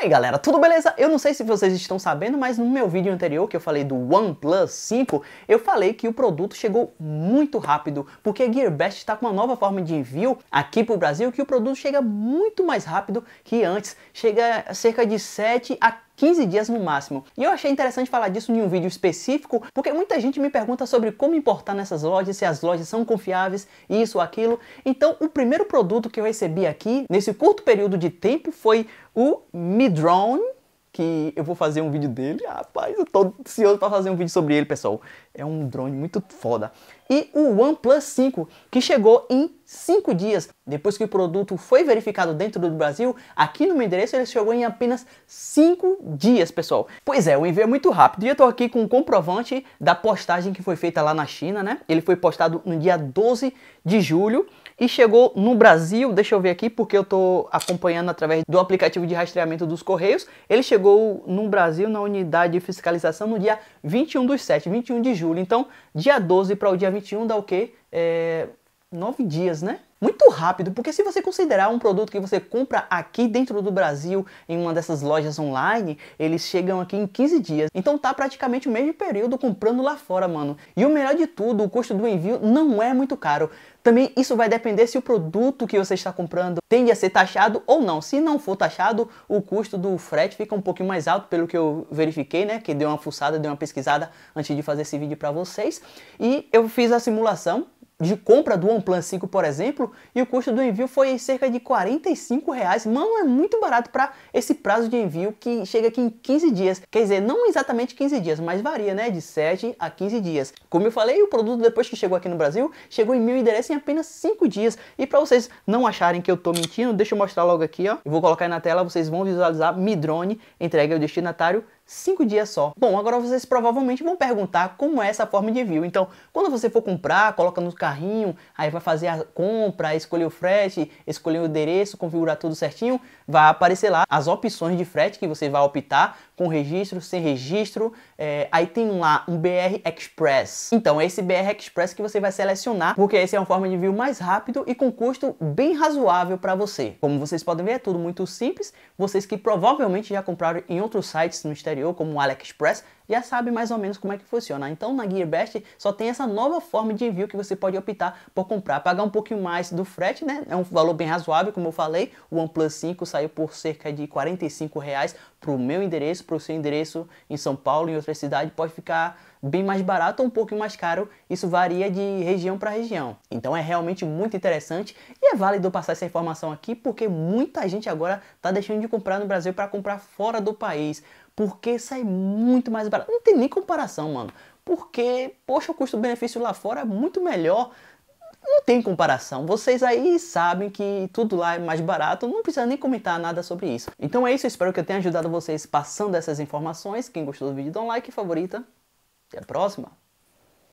E aí galera, tudo beleza? Eu não sei se vocês estão sabendo, mas no meu vídeo anterior que eu falei do OnePlus 5, eu falei que o produto chegou muito rápido, porque a Gearbest está com uma nova forma de envio aqui para o Brasil, que o produto chega muito mais rápido que antes, chega a cerca de 7 a 15 dias no máximo. E eu achei interessante falar disso em um vídeo específico, porque muita gente me pergunta sobre como importar nessas lojas, se as lojas são confiáveis, isso, aquilo. Então, o primeiro produto que eu recebi aqui, nesse curto período de tempo, foi o Midrone, que eu vou fazer um vídeo dele. Rapaz, eu tô ansioso para fazer um vídeo sobre ele, pessoal. É um drone muito foda e o OnePlus 5, que chegou em 5 dias. Depois que o produto foi verificado dentro do Brasil, aqui no meu endereço ele chegou em apenas 5 dias, pessoal. Pois é, o envio é muito rápido e eu tô aqui com o um comprovante da postagem que foi feita lá na China, né? Ele foi postado no dia 12 de julho e chegou no Brasil, deixa eu ver aqui porque eu tô acompanhando através do aplicativo de rastreamento dos Correios. Ele chegou no Brasil na unidade de fiscalização no dia 21 do 7, 21 de julho. Então, dia 12 para o dia 21 2021 dá o que É, nove dias, né? muito rápido, porque se você considerar um produto que você compra aqui dentro do Brasil em uma dessas lojas online, eles chegam aqui em 15 dias. Então tá praticamente o mesmo período comprando lá fora, mano. E o melhor de tudo, o custo do envio não é muito caro. Também isso vai depender se o produto que você está comprando tende a ser taxado ou não. Se não for taxado, o custo do frete fica um pouquinho mais alto, pelo que eu verifiquei, né? Que deu uma fuçada, deu uma pesquisada antes de fazer esse vídeo para vocês. E eu fiz a simulação de compra do OnePlus 5, por exemplo, e o custo do envio foi cerca de R$ 45 reais. Mano, é muito barato para esse prazo de envio que chega aqui em 15 dias. Quer dizer, não exatamente 15 dias, mas varia, né? De 7 a 15 dias. Como eu falei, o produto depois que chegou aqui no Brasil, chegou em meu endereço em apenas 5 dias. E para vocês não acharem que eu tô mentindo, deixa eu mostrar logo aqui, ó. Eu vou colocar na tela, vocês vão visualizar Midrone, entrega ao destinatário cinco dias só. Bom, agora vocês provavelmente vão perguntar como é essa forma de envio. Então, quando você for comprar, coloca no carrinho, aí vai fazer a compra, escolher o frete, escolher o endereço, configurar tudo certinho, vai aparecer lá as opções de frete que você vai optar, com registro, sem registro. É, aí tem lá um BR Express. Então, é esse BR Express que você vai selecionar, porque essa é uma forma de envio mais rápido e com custo bem razoável para você. Como vocês podem ver, é tudo muito simples. Vocês que provavelmente já compraram em outros sites no exterior, inferior, como o AliExpress, já sabe mais ou menos como é que funciona. Então na GearBest só tem essa nova forma de envio que você pode optar por comprar, pagar um pouquinho mais do frete, né? É um valor bem razoável, como eu falei. O OnePlus 5 saiu por cerca de 45 reais para o meu endereço, para o seu endereço em São Paulo, em outra cidade, pode ficar bem mais barato ou um pouco mais caro. Isso varia de região para região. Então é realmente muito interessante e é válido passar essa informação aqui porque muita gente agora está deixando de comprar no Brasil para comprar fora do país porque sai muito mais barato. Não tem nem comparação, mano. Porque, poxa, o custo-benefício lá fora é muito melhor. Não tem comparação. Vocês aí sabem que tudo lá é mais barato. Não precisa nem comentar nada sobre isso. Então é isso. Espero que eu tenha ajudado vocês passando essas informações. Quem gostou do vídeo, dá um like, favorita. Até a próxima.